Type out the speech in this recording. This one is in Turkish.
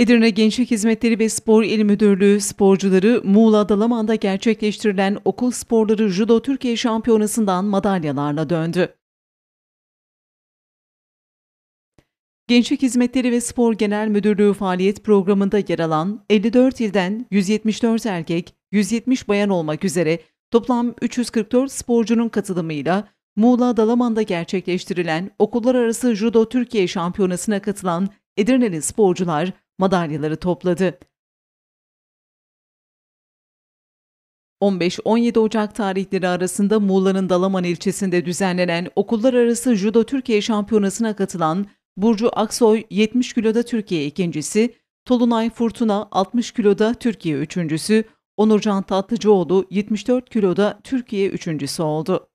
Edirne Gençlik Hizmetleri ve Spor İl Müdürlüğü sporcuları Muğla Dalaman'da gerçekleştirilen okul sporları Judo Türkiye Şampiyonası'ndan madalyalarla döndü. Gençlik Hizmetleri ve Spor Genel Müdürlüğü faaliyet programında yer alan 54 ilden 174 erkek, 170 bayan olmak üzere toplam 344 sporcunun katılımıyla Muğla Dalaman'da gerçekleştirilen Okullar Arası Judo Türkiye Şampiyonası'na katılan Edirneli sporcular madalyaları topladı. 15-17 Ocak tarihleri arasında Muğla'nın Dalaman ilçesinde düzenlenen Okullar Arası Judo Türkiye Şampiyonası'na katılan Burcu Aksoy 70 kiloda Türkiye ikincisi, Tolunay Furtuna 60 kiloda Türkiye üçüncüsü, Onurcan Tatlıcıoğlu 74 kiloda Türkiye üçüncüsü oldu.